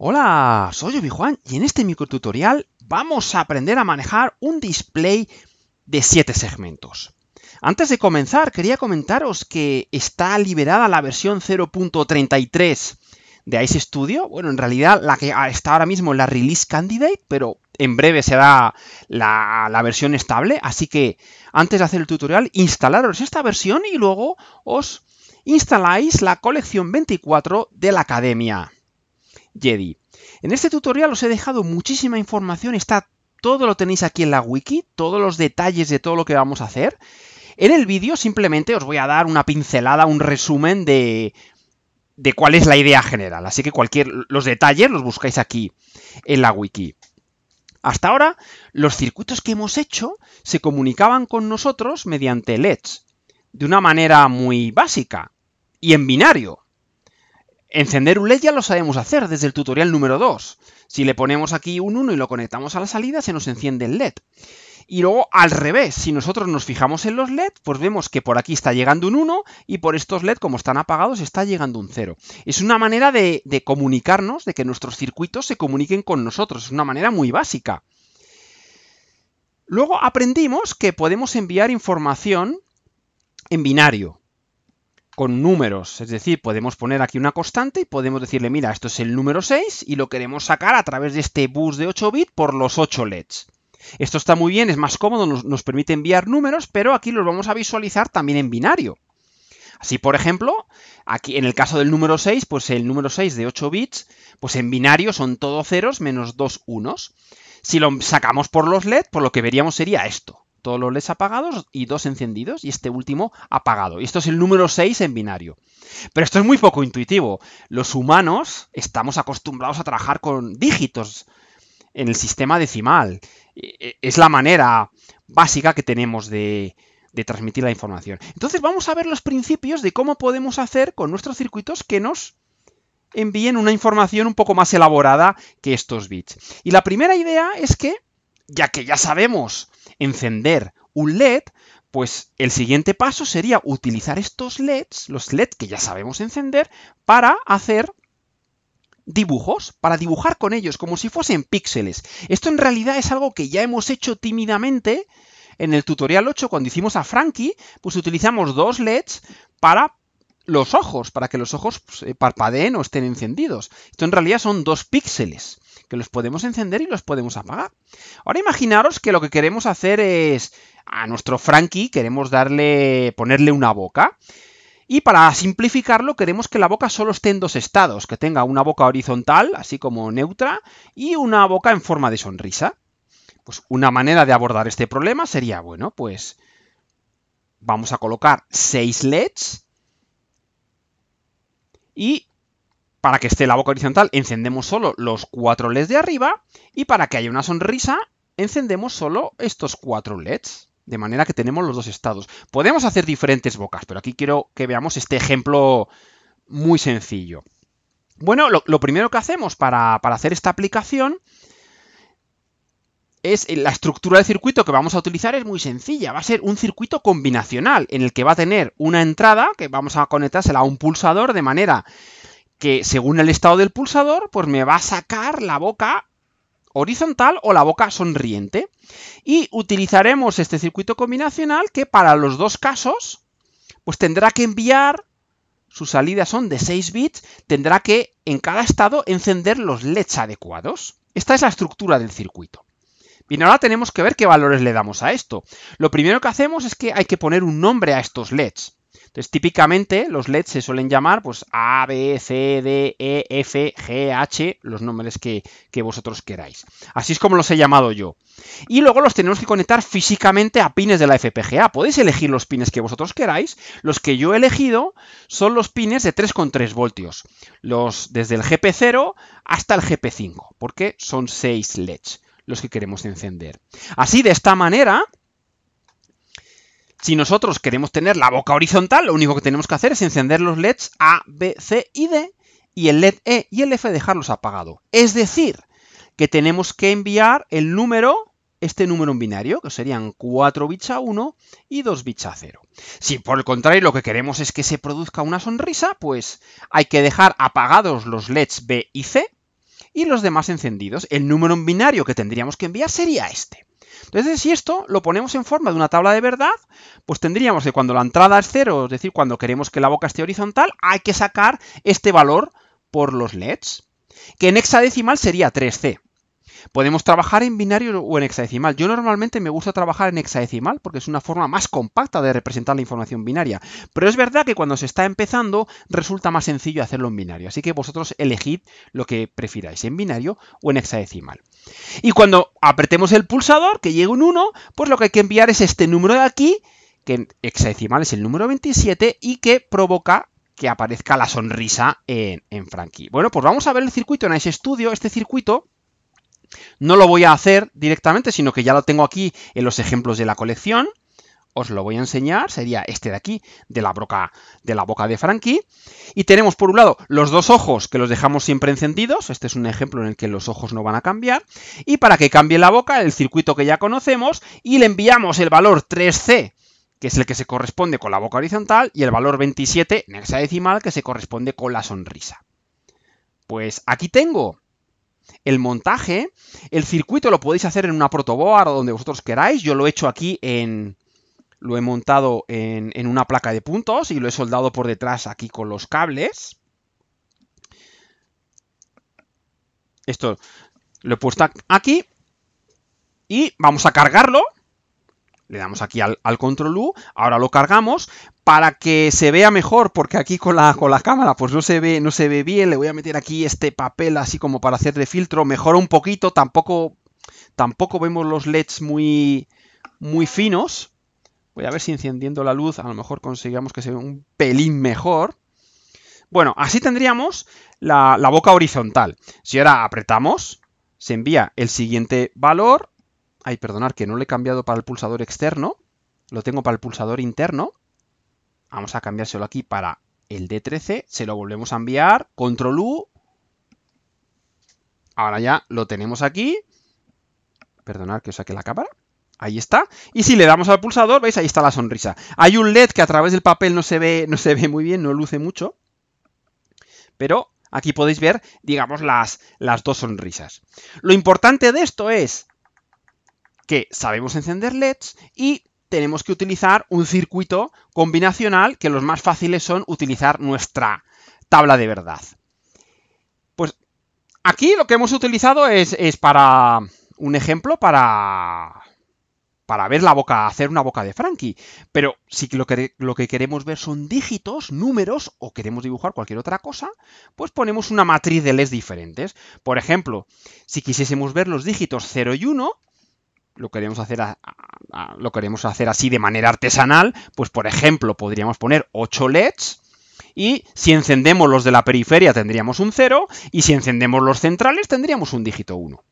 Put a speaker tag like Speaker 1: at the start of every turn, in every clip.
Speaker 1: Hola, soy Obi-Juan y en este microtutorial vamos a aprender a manejar un display de 7 segmentos. Antes de comenzar, quería comentaros que está liberada la versión 0.33 de Ice Studio. Bueno, en realidad la que está ahora mismo en la Release Candidate, pero en breve será la, la versión estable. Así que antes de hacer el tutorial, instalaros esta versión y luego os instaláis la colección 24 de la Academia. En este tutorial os he dejado muchísima información, está todo lo tenéis aquí en la wiki, todos los detalles de todo lo que vamos a hacer. En el vídeo simplemente os voy a dar una pincelada, un resumen de, de cuál es la idea general. Así que cualquier, los detalles los buscáis aquí en la wiki. Hasta ahora, los circuitos que hemos hecho se comunicaban con nosotros mediante LEDs, de una manera muy básica y en binario. Encender un LED ya lo sabemos hacer desde el tutorial número 2. Si le ponemos aquí un 1 y lo conectamos a la salida, se nos enciende el LED. Y luego al revés, si nosotros nos fijamos en los LED, pues vemos que por aquí está llegando un 1 y por estos LED, como están apagados, está llegando un 0. Es una manera de, de comunicarnos, de que nuestros circuitos se comuniquen con nosotros. Es una manera muy básica. Luego aprendimos que podemos enviar información en binario con números. Es decir, podemos poner aquí una constante y podemos decirle, mira, esto es el número 6 y lo queremos sacar a través de este bus de 8 bits por los 8 LEDs. Esto está muy bien, es más cómodo, nos, permite enviar números, pero aquí los vamos a visualizar también en binario. Así, por ejemplo, aquí en el caso del número 6, pues el número 6 de 8 bits, pues en binario son todos ceros menos dos unos. Si lo sacamos por los LEDs, por pues lo que veríamos sería esto todos los les apagados y dos encendidos y este último apagado. Y esto es el número 6 en binario. Pero esto es muy poco intuitivo. Los humanos estamos acostumbrados a trabajar con dígitos en el sistema decimal. E, e, es la manera básica que tenemos de transmitir la información. Entonces vamos a ver los principios de cómo podemos hacer con nuestros circuitos que nos envíen una información un poco más elaborada que estos bits. Y la primera idea es que ya que ya sabemos encender un LED, pues el siguiente paso sería utilizar estos LEDs, los LEDs que ya sabemos encender, para hacer dibujos, para dibujar con ellos, como si fuesen píxeles. Esto en realidad es algo que ya hemos hecho tímidamente en el tutorial 8, cuando hicimos a Frankie, pues utilizamos dos LEDs para los ojos, para que los ojos pues, eh, parpadeen o estén encendidos. Esto en realidad son dos píxeles que los podemos encender y los podemos apagar. Ahora imaginaros que lo que queremos hacer es a nuestro Frankie queremos darle ponerle una boca. Y para simplificarlo queremos que la boca solo esté en dos estados, que tenga una boca horizontal, así como neutra, y una boca en forma de sonrisa. Pues una manera de abordar este problema sería, bueno, pues vamos a colocar seis LEDs y para que esté la boca horizontal, encendemos solo los cuatro LEDs de arriba. Y para que haya una sonrisa, encendemos solo estos cuatro LEDs. De manera que tenemos los dos estados. Podemos hacer diferentes bocas, pero aquí quiero que veamos este ejemplo muy sencillo. Bueno, lo, primero que hacemos para, para hacer esta aplicación es eh, la estructura del circuito que vamos a utilizar es muy sencilla. Va a ser un circuito combinacional en el que va a tener una entrada que vamos a conectársela a un pulsador de manera que según el estado del pulsador, pues me va a sacar la boca horizontal o la boca sonriente. Y utilizaremos este circuito combinacional que para los dos casos, pues tendrá que enviar, sus salidas son de 6 bits, tendrá que en cada estado encender los LEDs adecuados. Esta es la estructura del circuito. Bien, ahora tenemos que ver qué valores le damos a esto. Lo primero que hacemos es que hay que poner un nombre a estos LEDs típicamente los LEDs se suelen llamar pues A, B, C, D, E, F, G, H, los nombres que, que vosotros queráis. Así es como los he llamado yo. Y luego los tenemos que conectar físicamente a pines de la FPGA. Podéis elegir los pines que vosotros queráis. Los que yo he elegido son los pines de 3,3 voltios. Los desde el GP0 hasta el GP5, porque son 6 LEDs los que queremos encender. Así, de esta manera, si nosotros queremos tener la boca horizontal, lo único que tenemos que hacer es encender los LEDs A, B, C y D y el LED E y el F dejarlos apagado. Es decir, que tenemos que enviar el número este número en binario, que serían 4 bits a 1 y 2 bits a 0. Si por el contrario lo que queremos es que se produzca una sonrisa, pues hay que dejar apagados los LEDs B y C y los demás encendidos. El número en binario que tendríamos que enviar sería este. Entonces, si esto lo ponemos en forma de una tabla de verdad, pues tendríamos que cuando la entrada es cero, es decir, cuando queremos que la boca esté horizontal, hay que sacar este valor por los LEDs, que en hexadecimal sería 3C. Podemos trabajar en binario o en hexadecimal. Yo normalmente me gusta trabajar en hexadecimal porque es una forma más compacta de representar la información binaria. Pero es verdad que cuando se está empezando resulta más sencillo hacerlo en binario. Así que vosotros elegid lo que prefiráis, en binario o en hexadecimal. Y cuando apretemos el pulsador, que llega un 1, pues lo que hay que enviar es este número de aquí, que en hexadecimal es el número 27 y que provoca que aparezca la sonrisa en, en Frankie. Bueno, pues vamos a ver el circuito en ese estudio. Este circuito no lo voy a hacer directamente, sino que ya lo tengo aquí en los ejemplos de la colección os lo voy a enseñar, sería este de aquí, de la, boca, de la boca de Frankie. Y tenemos por un lado los dos ojos que los dejamos siempre encendidos, este es un ejemplo en el que los ojos no van a cambiar, y para que cambie la boca, el circuito que ya conocemos, y le enviamos el valor 3C, que es el que se corresponde con la boca horizontal, y el valor 27 en hexadecimal, que se corresponde con la sonrisa. Pues aquí tengo el montaje, el circuito lo podéis hacer en una protoboard o donde vosotros queráis, yo lo he hecho aquí en, lo he montado en, una placa de puntos y lo he soldado por detrás aquí con los cables. Esto lo he puesto aquí y vamos a cargarlo. Le damos aquí al, control U, ahora lo cargamos para que se vea mejor, porque aquí con la, cámara pues no se, ve, no se ve bien, le voy a meter aquí este papel así como para hacer de filtro, mejora un poquito, tampoco, tampoco vemos los LEDs muy, muy finos, Voy a ver si encendiendo la luz a lo mejor conseguimos que se vea un pelín mejor. Bueno, así tendríamos la, boca horizontal. Si ahora apretamos, se envía el siguiente valor. Ay, perdonar que no lo he cambiado para el pulsador externo. Lo tengo para el pulsador interno. Vamos a cambiárselo aquí para el D13. Se lo volvemos a enviar. Control U. Ahora ya lo tenemos aquí. Perdonar que os saque la cámara. Ahí está. Y si le damos al pulsador, veis, ahí está la sonrisa. Hay un LED que a través del papel no se ve, no se ve muy bien, no luce mucho. Pero aquí podéis ver, digamos, las, las dos sonrisas. Lo importante de esto es que sabemos encender LEDs y tenemos que utilizar un circuito combinacional que los más fáciles son utilizar nuestra tabla de verdad. Pues aquí lo que hemos utilizado es para un ejemplo para para ver la boca, hacer una boca de Frankie. Pero si lo que, lo que queremos ver son dígitos, números o queremos dibujar cualquier otra cosa, pues ponemos una matriz de LEDs diferentes. Por ejemplo, si quisiésemos ver los dígitos 0 y 1, lo queremos hacer lo queremos hacer así de manera artesanal, pues por ejemplo podríamos poner 8 LEDs y si encendemos los de la periferia tendríamos un 0 y si encendemos los centrales tendríamos un dígito 1.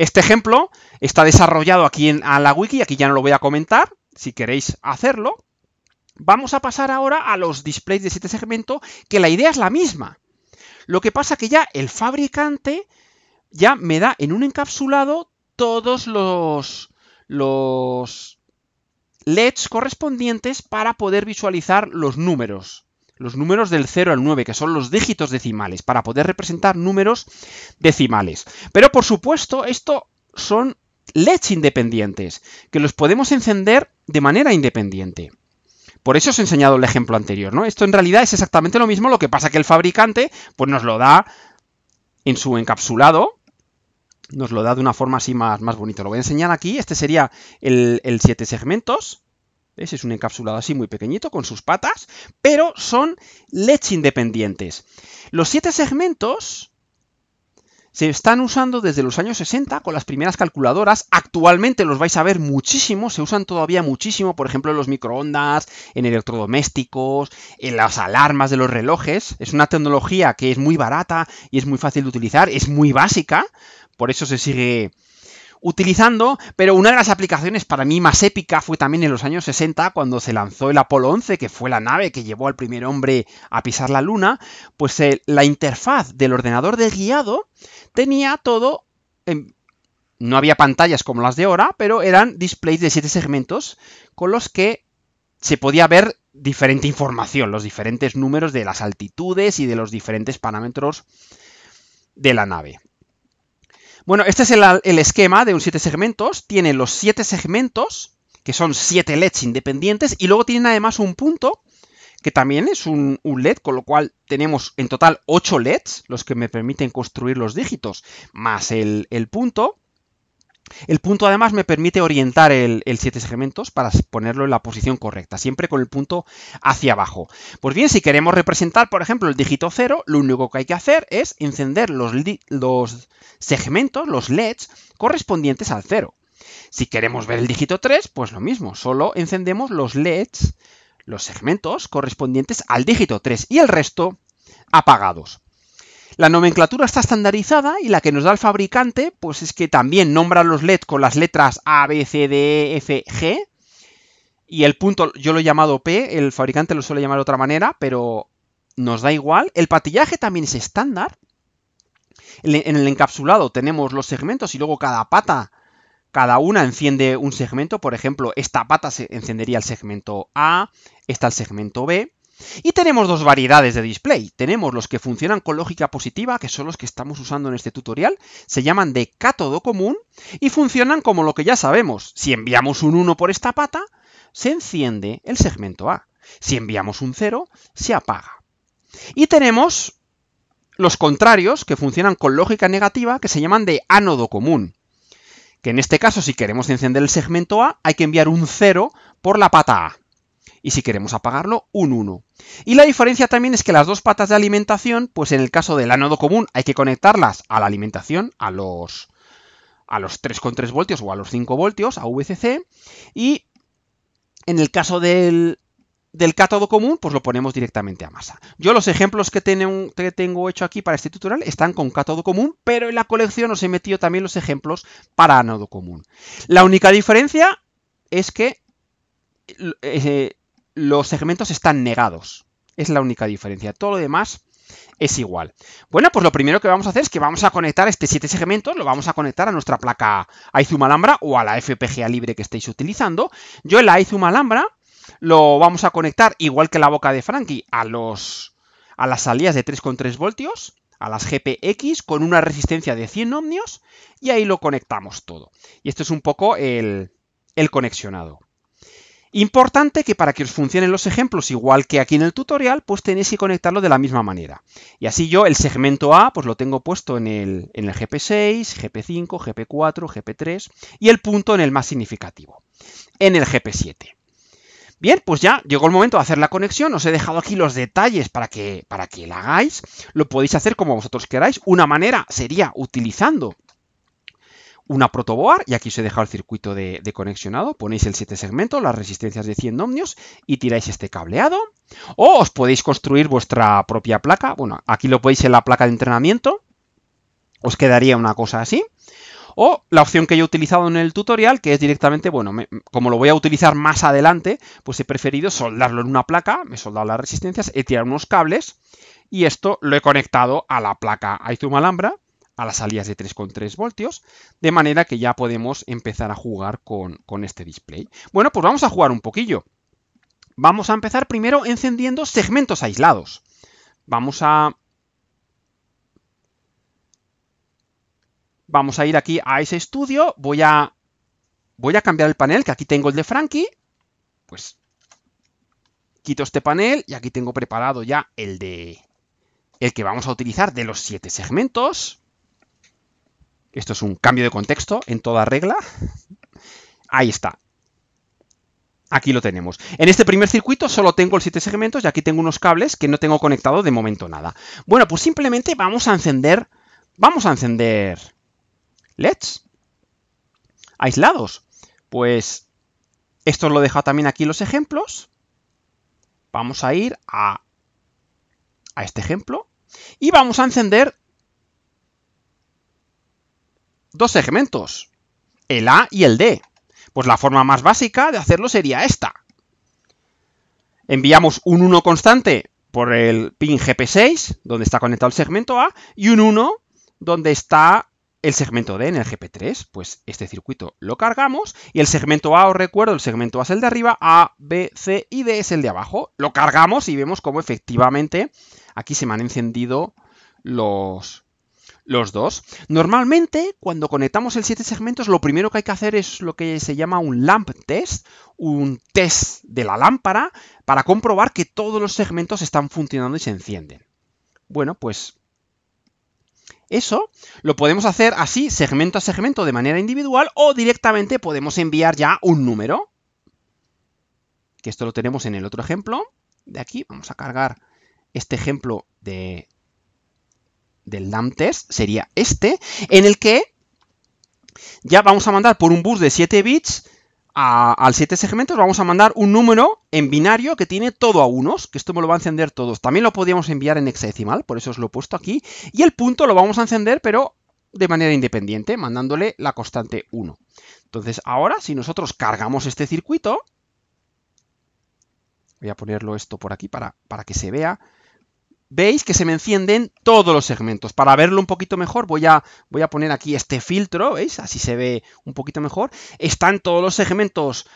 Speaker 1: Este ejemplo está desarrollado aquí en a la wiki, aquí ya no lo voy a comentar, si queréis hacerlo. Vamos a pasar ahora a los displays de este segmento, que la idea es la misma. Lo que pasa que ya el fabricante ya me da en un encapsulado todos los LEDs correspondientes para poder visualizar los números los números del 0 al 9, que son los dígitos decimales, para poder representar números decimales. Pero por supuesto, esto son LEDs independientes, que los podemos encender de manera independiente. Por eso os he enseñado el ejemplo anterior, ¿no? Esto en realidad es exactamente lo mismo, lo que pasa que el fabricante pues nos lo da en su encapsulado, nos lo da de una forma así más, más bonita. Lo voy a enseñar aquí, este sería el, el 7 segmentos, es un encapsulado así muy pequeñito con sus patas, pero son LEDs independientes. Los siete segmentos se están usando desde los años 60 con las primeras calculadoras. Actualmente los vais a ver muchísimo, se usan todavía muchísimo, por ejemplo, en los microondas, en electrodomésticos, en las alarmas de los relojes. Es una tecnología que es muy barata y es muy fácil de utilizar, es muy básica, por eso se sigue utilizando, pero una de las aplicaciones para mí más épica fue también en los años 60 cuando se lanzó el Apolo 11, que fue la nave que llevó al primer hombre a pisar la luna, pues eh, la interfaz del ordenador de guiado tenía todo no había pantallas como las de ahora, pero eran displays de siete segmentos con los que se podía ver diferente información, los diferentes números de las altitudes y de los diferentes parámetros de la nave. Bueno, este es el, esquema de un siete segmentos. Tiene los siete segmentos, que son siete LEDs independientes, y luego tienen además un punto, que también es un, LED, con lo cual tenemos en total 8 LEDs, los que me permiten construir los dígitos, más el, el punto. El punto además me permite orientar el, 7 segmentos para ponerlo en la posición correcta, siempre con el punto hacia abajo. Pues bien, si queremos representar, por ejemplo, el dígito 0, lo único que hay que hacer es encender los, segmentos, los LEDs, correspondientes al 0. Si queremos ver el dígito 3, pues lo mismo, solo encendemos los LEDs, los segmentos correspondientes al dígito 3 y el resto apagados. La nomenclatura está estandarizada y la que nos da el fabricante, pues es que también nombra los LED con las letras A, B, C, D, e, F, G. Y el punto, yo lo he llamado P, el fabricante lo suele llamar de otra manera, pero nos da igual. El patillaje también es estándar. En el encapsulado tenemos los segmentos y luego cada pata, cada una enciende un segmento. Por ejemplo, esta pata se encendería el segmento A, esta el segmento B. Y tenemos dos variedades de display. Tenemos los que funcionan con lógica positiva, que son los que estamos usando en este tutorial, se llaman de cátodo común y funcionan como lo que ya sabemos. Si enviamos un 1 por esta pata, se enciende el segmento A. Si enviamos un 0, se apaga. Y tenemos los contrarios, que funcionan con lógica negativa, que se llaman de ánodo común. Que en este caso, si queremos encender el segmento A, hay que enviar un 0 por la pata A y si queremos apagarlo, un 1. Y la diferencia también es que las dos patas de alimentación, pues en el caso del ánodo común hay que conectarlas a la alimentación, a los a los 3,3 voltios o a los 5 voltios, a VCC, y en el caso del, del cátodo común, pues lo ponemos directamente a masa. Yo los ejemplos que, tengo, que tengo hecho aquí para este tutorial están con cátodo común, pero en la colección os he metido también los ejemplos para ánodo común. La única diferencia es que eh, los segmentos están negados. Es la única diferencia. Todo lo demás es igual. Bueno, pues lo primero que vamos a hacer es que vamos a conectar este 7 segmentos, lo vamos a conectar a nuestra placa iZoom Alhambra o a la FPGA libre que estéis utilizando. Yo en la iZoom Alhambra lo vamos a conectar, igual que la boca de Frankie, a, los, a las salidas de 3,3 voltios, a las GPX, con una resistencia de 100 ohmios, y ahí lo conectamos todo. Y esto es un poco el, el conexionado. Importante que para que os funcionen los ejemplos igual que aquí en el tutorial, pues tenéis que conectarlo de la misma manera. Y así yo el segmento A pues lo tengo puesto en el, GP6, GP5, GP4, GP3 y el punto en el más significativo, en el GP7. Bien, pues ya llegó el momento de hacer la conexión. Os he dejado aquí los detalles para que, para que la hagáis. Lo podéis hacer como vosotros queráis. Una manera sería utilizando una protoboard, y aquí os he dejado el circuito de, conexionado, ponéis el 7 segmento, las resistencias de 100 ohmios y tiráis este cableado, o os podéis construir vuestra propia placa, bueno, aquí lo podéis en la placa de entrenamiento, os quedaría una cosa así, o la opción que yo he utilizado en el tutorial, que es directamente, bueno, como lo voy a utilizar más adelante, pues he preferido soldarlo en una placa, me he soldado las resistencias, he tirado unos cables y esto lo he conectado a la placa una alambra a las salidas de 3,3 voltios, de manera que ya podemos empezar a jugar con, este display. Bueno, pues vamos a jugar un poquillo. Vamos a empezar primero encendiendo segmentos aislados. Vamos a vamos a ir aquí a ese estudio, voy a, voy a cambiar el panel, que aquí tengo el de Frankie, pues quito este panel y aquí tengo preparado ya el de el que vamos a utilizar de los siete segmentos. Esto es un cambio de contexto en toda regla. Ahí está. Aquí lo tenemos. En este primer circuito solo tengo el 7 segmentos y aquí tengo unos cables que no tengo conectado de momento nada. Bueno, pues simplemente vamos a encender... Vamos a encender... LEDs. Aislados. Pues esto lo he dejado también aquí los ejemplos. Vamos a ir a, a este ejemplo. Y vamos a encender dos segmentos, el A y el D. Pues la forma más básica de hacerlo sería esta. Enviamos un 1 constante por el pin GP6, donde está conectado el segmento A, y un 1 donde está el segmento D en el GP3. Pues este circuito lo cargamos y el segmento A, os recuerdo, el segmento A es el de arriba, A, B, C y D es el de abajo. Lo cargamos y vemos cómo efectivamente aquí se me han encendido los, los dos. Normalmente, cuando conectamos el 7 segmentos, lo primero que hay que hacer es lo que se llama un lamp test, un test de la lámpara, para comprobar que todos los segmentos están funcionando y se encienden. Bueno, pues eso lo podemos hacer así, segmento a segmento, de manera individual, o directamente podemos enviar ya un número. Que esto lo tenemos en el otro ejemplo. De aquí, vamos a cargar este ejemplo de del DAM test sería este, en el que ya vamos a mandar por un bus de 7 bits al 7 segmentos, vamos a mandar un número en binario que tiene todo a unos, que esto me lo va a encender todos. También lo podíamos enviar en hexadecimal, por eso os lo he puesto aquí. Y el punto lo vamos a encender, pero de manera independiente, mandándole la constante 1. Entonces, ahora, si nosotros cargamos este circuito, voy a ponerlo esto por aquí para, para que se vea, veis que se me encienden todos los segmentos. Para verlo un poquito mejor voy a, voy a poner aquí este filtro, ¿veis? Así se ve un poquito mejor. Están todos los segmentos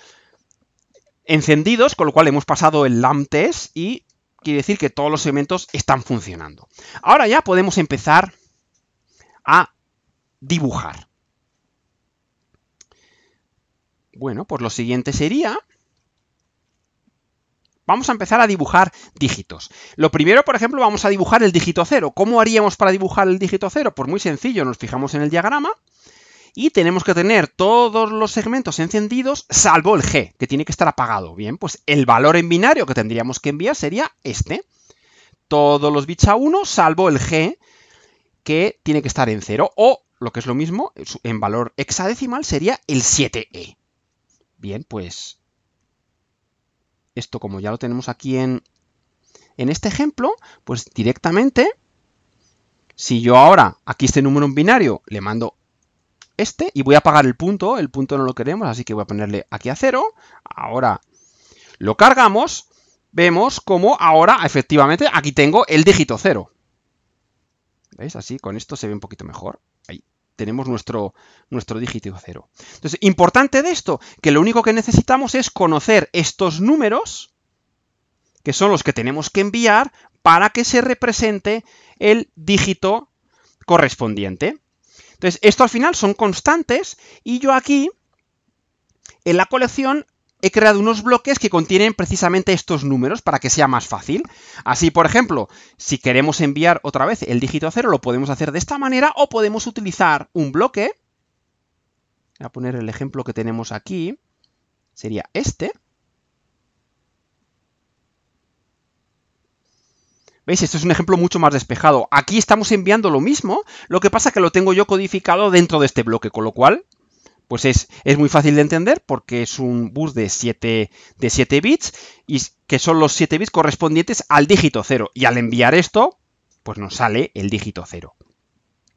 Speaker 1: encendidos, con lo cual hemos pasado el LAMP test y quiere decir que todos los segmentos están funcionando. Ahora ya podemos empezar a dibujar. Bueno, pues lo siguiente sería Vamos a empezar a dibujar dígitos. Lo primero, por ejemplo, vamos a dibujar el dígito 0. ¿Cómo haríamos para dibujar el dígito 0? Pues muy sencillo, nos fijamos en el diagrama y tenemos que tener todos los segmentos encendidos salvo el G, que tiene que estar apagado. Bien, pues el valor en binario que tendríamos que enviar sería este. Todos los bits a 1 salvo el G, que tiene que estar en 0. O, lo que es lo mismo, en valor hexadecimal sería el 7E. E. Bien, pues esto como ya lo tenemos aquí en, este ejemplo, pues directamente, si yo ahora aquí este número en binario le mando este y voy a apagar el punto, el punto no lo queremos, así que voy a ponerle aquí a cero, ahora lo cargamos, vemos como ahora efectivamente aquí tengo el dígito cero. ¿Veis? Así con esto se ve un poquito mejor tenemos nuestro, nuestro dígito cero. Entonces, importante de esto, que lo único que necesitamos es conocer estos números, que son los que tenemos que enviar para que se represente el dígito correspondiente. Entonces, esto al final son constantes y yo aquí en la colección he creado unos bloques que contienen precisamente estos números para que sea más fácil. Así, por ejemplo, si queremos enviar otra vez el dígito a cero, lo podemos hacer de esta manera o podemos utilizar un bloque. Voy a poner el ejemplo que tenemos aquí. Sería este. ¿Veis? Esto es un ejemplo mucho más despejado. Aquí estamos enviando lo mismo, lo que pasa que lo tengo yo codificado dentro de este bloque, con lo cual pues es, muy fácil de entender porque es un bus de 7, de bits y que son los 7 bits correspondientes al dígito 0. Y al enviar esto, pues nos sale el dígito 0.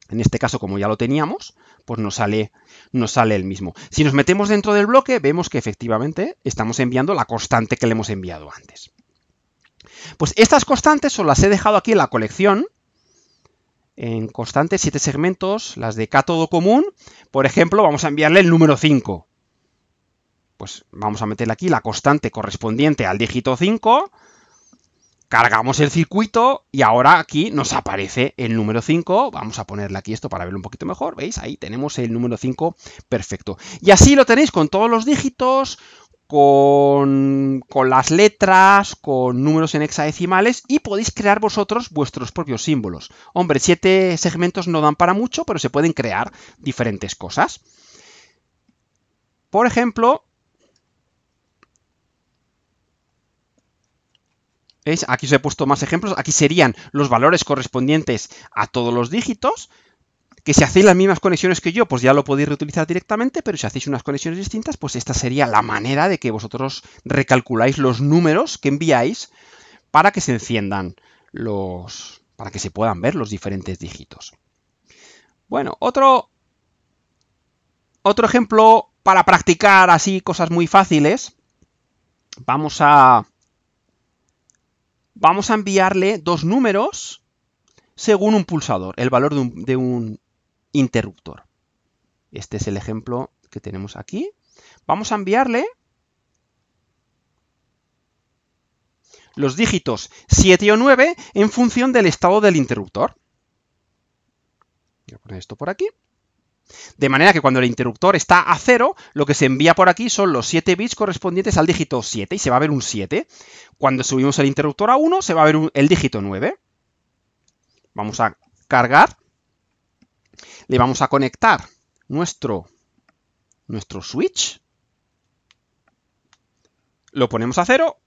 Speaker 1: En este caso, como ya lo teníamos, pues nos sale, nos sale el mismo. Si nos metemos dentro del bloque, vemos que efectivamente estamos enviando la constante que le hemos enviado antes. Pues estas constantes os las he dejado aquí en la colección en constantes siete segmentos, las de cátodo común, por ejemplo, vamos a enviarle el número 5. Pues vamos a meterle aquí la constante correspondiente al dígito 5, cargamos el circuito y ahora aquí nos aparece el número 5. Vamos a ponerle aquí esto para verlo un poquito mejor, ¿veis? Ahí tenemos el número 5 perfecto. Y así lo tenéis con todos los dígitos, con, las letras, con números en hexadecimales y podéis crear vosotros vuestros propios símbolos. Hombre, siete segmentos no dan para mucho, pero se pueden crear diferentes cosas. Por ejemplo, aquí os he puesto más ejemplos. Aquí serían los valores correspondientes a todos los dígitos. Que si hacéis las mismas conexiones que yo, pues ya lo podéis reutilizar directamente, pero si hacéis unas conexiones distintas, pues esta sería la manera de que vosotros recalculáis los números que enviáis para que se enciendan los. para que se puedan ver los diferentes dígitos. Bueno, otro. Otro ejemplo para practicar así cosas muy fáciles. Vamos a. Vamos a enviarle dos números según un pulsador, el valor de un, de un, interruptor. Este es el ejemplo que tenemos aquí. Vamos a enviarle los dígitos 7 o 9 en función del estado del interruptor. Voy a poner esto por aquí. De manera que cuando el interruptor está a 0, lo que se envía por aquí son los 7 bits correspondientes al dígito 7 y se va a ver un 7. Cuando subimos el interruptor a 1, se va a ver el dígito 9. Vamos a cargar le vamos a conectar nuestro, nuestro switch. Lo ponemos a 0,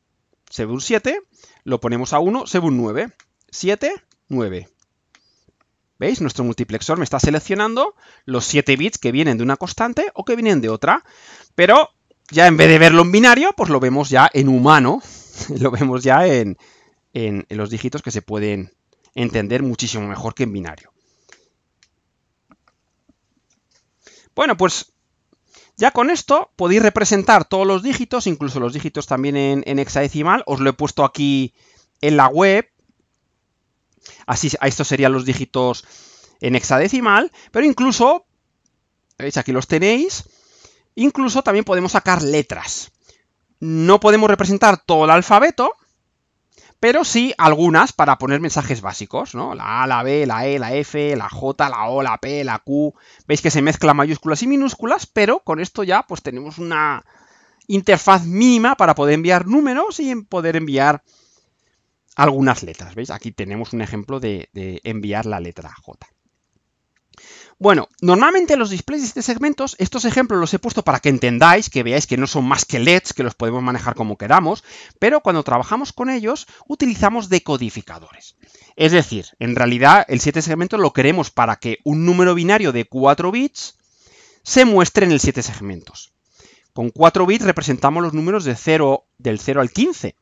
Speaker 1: un 7. Lo ponemos a 1, un 9. 7, 9. ¿Veis? Nuestro multiplexor me está seleccionando los 7 bits que vienen de una constante o que vienen de otra. Pero ya en vez de verlo en binario, pues lo vemos ya en humano. lo vemos ya en, en los dígitos que se pueden entender muchísimo mejor que en binario. Bueno, pues ya con esto podéis representar todos los dígitos, incluso los dígitos también en, hexadecimal. Os lo he puesto aquí en la web. Así, estos serían los dígitos en hexadecimal, pero incluso, veis, aquí los tenéis, incluso también podemos sacar letras. No podemos representar todo el alfabeto, pero sí algunas para poner mensajes básicos, ¿no? La A, la B, la E, la F, la J, la O, la P, la Q. Veis que se mezclan mayúsculas y minúsculas, pero con esto ya pues tenemos una interfaz mínima para poder enviar números y poder enviar algunas letras. ¿Veis? Aquí tenemos un ejemplo de, de enviar la letra J. Bueno, normalmente los displays de 7 este segmentos, estos ejemplos los he puesto para que entendáis, que veáis que no son más que LEDs, que los podemos manejar como queramos, pero cuando trabajamos con ellos utilizamos decodificadores. Es decir, en realidad el 7 segmento lo queremos para que un número binario de 4 bits se muestre en el 7 segmentos. Con 4 bits representamos los números de 0, del 0 al 15,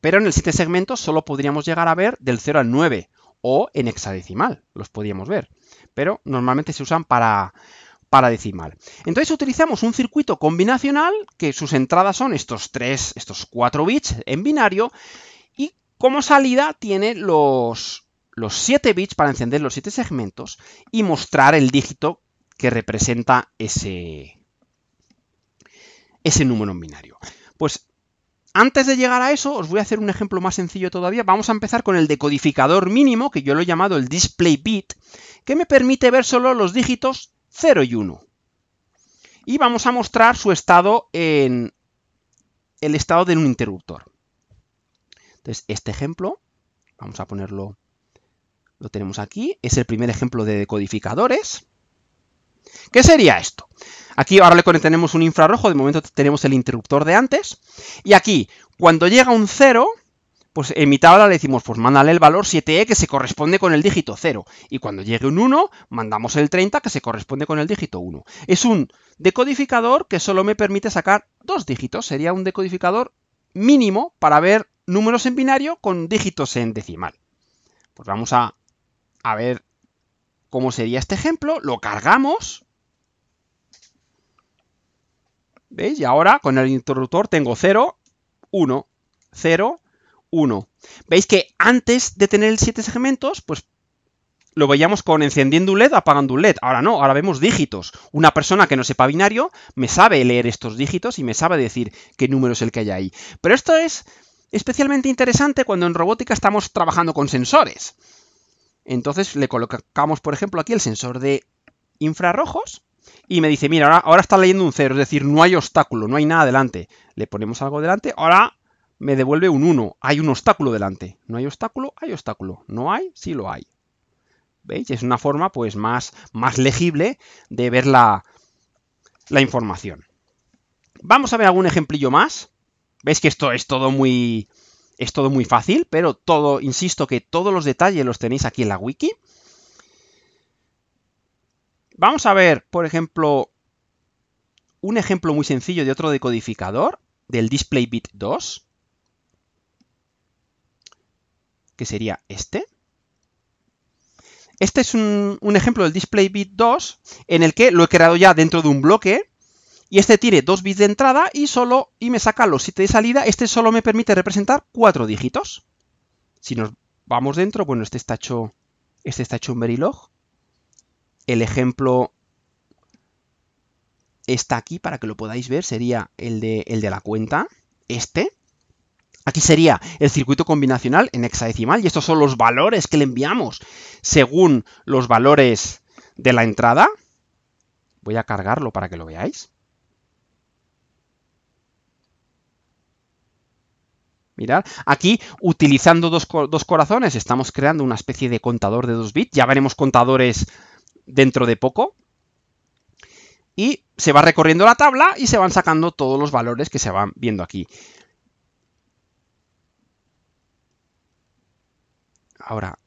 Speaker 1: pero en el 7 segmentos solo podríamos llegar a ver del 0 al 9, o en hexadecimal, los podíamos ver, pero normalmente se usan para, para decimal. Entonces utilizamos un circuito combinacional que sus entradas son estos tres, estos 4 bits en binario y como salida tiene los, los 7 bits para encender los 7 segmentos y mostrar el dígito que representa ese, ese número en binario. Pues antes de llegar a eso, os voy a hacer un ejemplo más sencillo todavía. Vamos a empezar con el decodificador mínimo, que yo lo he llamado el display bit, que me permite ver solo los dígitos 0 y 1. Y vamos a mostrar su estado en el estado de un interruptor. Entonces, este ejemplo, vamos a ponerlo, lo tenemos aquí, es el primer ejemplo de decodificadores. ¿Qué sería esto? Aquí ahora le conectamos un infrarrojo, de momento tenemos el interruptor de antes, y aquí, cuando llega un 0, pues en mi tabla le decimos, pues mándale el valor 7e e que se corresponde con el dígito 0, y cuando llegue un 1, mandamos el 30 que se corresponde con el dígito 1. Es un decodificador que solo me permite sacar dos dígitos, sería un decodificador mínimo para ver números en binario con dígitos en decimal. Pues vamos a, a ver como sería este ejemplo, lo cargamos. ¿Veis? Y ahora con el interruptor tengo 0, 1, 0, 1. ¿Veis que antes de tener el 7 segmentos, pues lo veíamos con encendiendo un LED, apagando un LED. Ahora no, ahora vemos dígitos. Una persona que no sepa binario me sabe leer estos dígitos y me sabe decir qué número es el que hay ahí. Pero esto es especialmente interesante cuando en robótica estamos trabajando con sensores. Entonces le colocamos, por ejemplo, aquí el sensor de infrarrojos y me dice, mira, ahora, está leyendo un cero, es decir, no hay obstáculo, no hay nada delante. Le ponemos algo delante, ahora me devuelve un 1, hay un obstáculo delante. No hay obstáculo, hay obstáculo. No hay, sí lo hay. ¿Veis? Es una forma pues más, más legible de ver la, la información. Vamos a ver algún ejemplillo más. ¿Veis que esto es todo muy, es todo muy fácil, pero todo, insisto que todos los detalles los tenéis aquí en la wiki. Vamos a ver, por ejemplo, un ejemplo muy sencillo de otro decodificador, del display bit 2, que sería este. Este es un, ejemplo del display bit 2 en el que lo he creado ya dentro de un bloque y este tiene 2 bits de entrada y solo y me saca los 7 de salida, este solo me permite representar 4 dígitos. Si nos vamos dentro, bueno, este está hecho este está un Verilog. El ejemplo está aquí para que lo podáis ver, sería el el de la cuenta, este. Aquí sería el circuito combinacional en hexadecimal y estos son los valores que le enviamos según los valores de la entrada. Voy a cargarlo para que lo veáis. Mirad, aquí utilizando dos, corazones estamos creando una especie de contador de 2 bits. Ya veremos contadores dentro de poco. Y se va recorriendo la tabla y se van sacando todos los valores que se van viendo aquí. Ahora,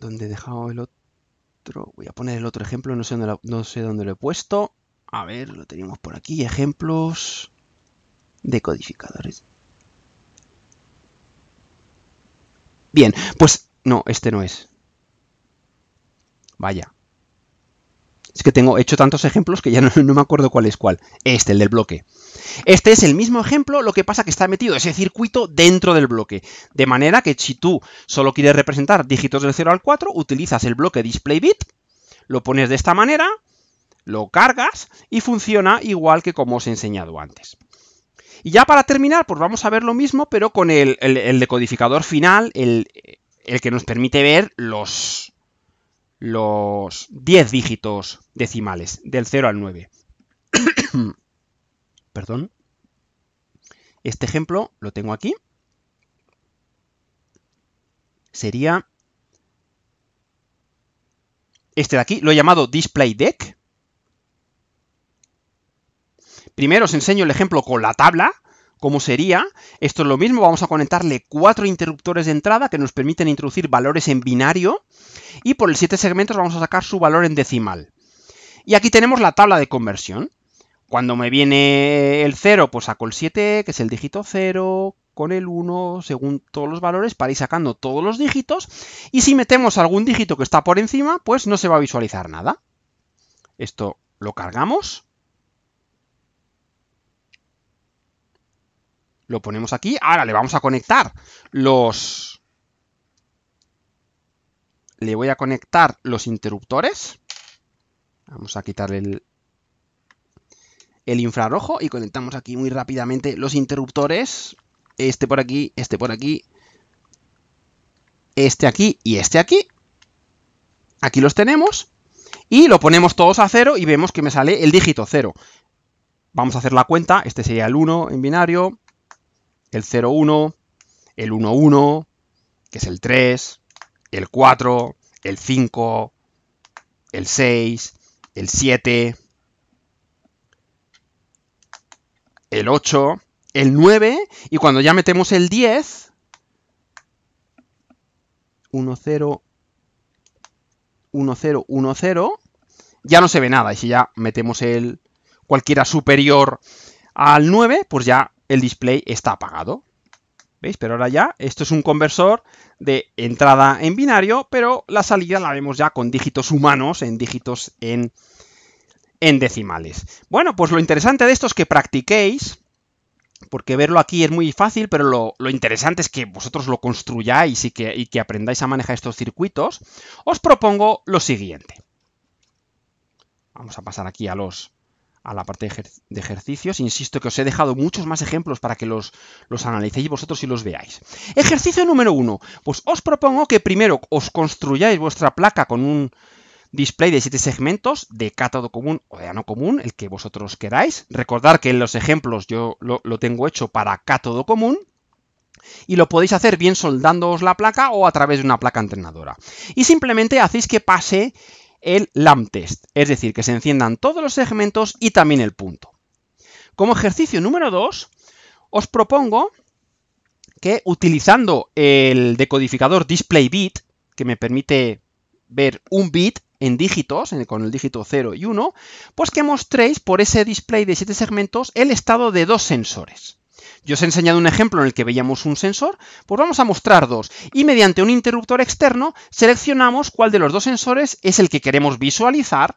Speaker 1: ¿dónde he dejado el otro? Voy a poner el otro ejemplo, no sé no sé dónde lo he puesto. A ver, lo tenemos por aquí, ejemplos de codificadores. Bien, pues no, este no es. Vaya. Es que tengo hecho tantos ejemplos que ya no, me acuerdo cuál es cuál. Este, el del bloque. Este es el mismo ejemplo, lo que pasa que está metido ese circuito dentro del bloque. De manera que si tú solo quieres representar dígitos del 0 al 4, utilizas el bloque display bit, lo pones de esta manera, lo cargas y funciona igual que como os he enseñado antes. Y ya para terminar, pues vamos a ver lo mismo, pero con el, decodificador final, el, que nos permite ver los, los 10 dígitos decimales, del 0 al 9. Perdón. Este ejemplo lo tengo aquí. Sería este de aquí, lo he llamado Display Primero os enseño el ejemplo con la tabla, cómo sería. Esto es lo mismo, vamos a conectarle cuatro interruptores de entrada que nos permiten introducir valores en binario y por el 7 segmentos vamos a sacar su valor en decimal. Y aquí tenemos la tabla de conversión. Cuando me viene el 0, pues saco el 7, que es el dígito 0, con el 1, según todos los valores, para ir sacando todos los dígitos. Y si metemos algún dígito que está por encima, pues no se va a visualizar nada. Esto lo cargamos. Lo ponemos aquí. Ahora le vamos a conectar los... Le voy a conectar los interruptores. Vamos a quitar el, el infrarrojo y conectamos aquí muy rápidamente los interruptores. Este por aquí, este por aquí, este aquí y este aquí. Aquí los tenemos. Y lo ponemos todos a cero y vemos que me sale el dígito cero. Vamos a hacer la cuenta. Este sería el 1 en binario el 01, el 11, que es el 3, el 4, el 5, el 6, el 7, el 8, el 9, y cuando ya metemos el 10, 1, 0, 1, 0, 1, 0, ya no se ve nada. Y si ya metemos el cualquiera superior al 9, pues ya el display está apagado. ¿Veis? Pero ahora ya, esto es un conversor de entrada en binario, pero la salida la vemos ya con dígitos humanos, en dígitos en, en decimales. Bueno, pues lo interesante de esto es que practiquéis, porque verlo aquí es muy fácil, pero lo, interesante es que vosotros lo construyáis y que aprendáis a manejar estos circuitos. Os propongo lo siguiente. Vamos a pasar aquí a los a la parte de ejercicios. Insisto que os he dejado muchos más ejemplos para que los, analicéis vosotros y los veáis. Ejercicio número uno. Pues os propongo que primero os construyáis vuestra placa con un display de siete segmentos de cátodo común o de ano común, el que vosotros queráis. Recordad que en los ejemplos yo lo, lo tengo hecho para cátodo común. Y lo podéis hacer bien soldándoos la placa o a través de una placa entrenadora. Y simplemente hacéis que pase el LAMP test, es decir, que se enciendan todos los segmentos y también el punto. Como ejercicio número 2, os propongo que utilizando el decodificador Display Bit, que me permite ver un bit en dígitos, con el dígito 0 y 1, pues que mostréis por ese display de 7 segmentos el estado de dos sensores. Yo os he enseñado un ejemplo en el que veíamos un sensor, pues vamos a mostrar dos. Y mediante un interruptor externo seleccionamos cuál de los dos sensores es el que queremos visualizar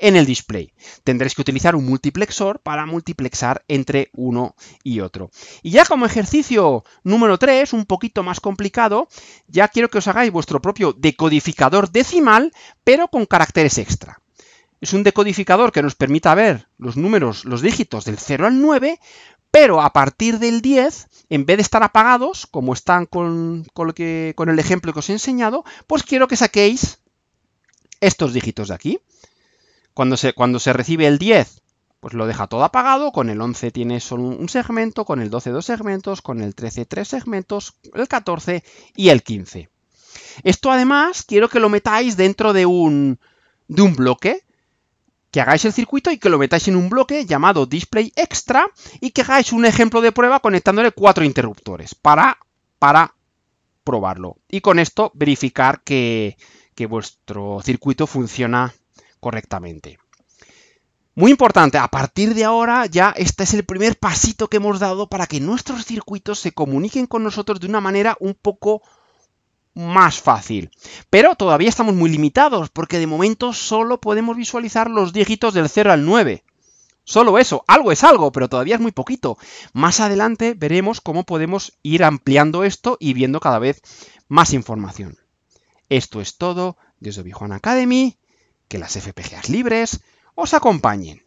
Speaker 1: en el display. Tendréis que utilizar un multiplexor para multiplexar entre uno y otro. Y ya como ejercicio número 3, un poquito más complicado, ya quiero que os hagáis vuestro propio decodificador decimal, pero con caracteres extra. Es un decodificador que nos permita ver los números, los dígitos del 0 al 9, pero a partir del 10, en vez de estar apagados, como están con, el ejemplo que os he enseñado, pues quiero que saquéis estos dígitos de aquí. Cuando se, cuando se recibe el 10, pues lo deja todo apagado, con el 11 tiene solo un segmento, con el 12 dos segmentos, con el 13 tres segmentos, el 14 y el 15. Esto además quiero que lo metáis dentro de un, de un bloque, que hagáis el circuito y que lo metáis en un bloque llamado display extra y que hagáis un ejemplo de prueba conectándole cuatro interruptores para, para probarlo. Y con esto verificar que, que vuestro circuito funciona correctamente. Muy importante, a partir de ahora ya este es el primer pasito que hemos dado para que nuestros circuitos se comuniquen con nosotros de una manera un poco más fácil. Pero todavía estamos muy limitados, porque de momento solo podemos visualizar los dígitos del 0 al 9. Solo eso, algo es algo, pero todavía es muy poquito. Más adelante veremos cómo podemos ir ampliando esto y viendo cada vez más información. Esto es todo desde Obi Academy. Que las FPGAs libres os acompañen.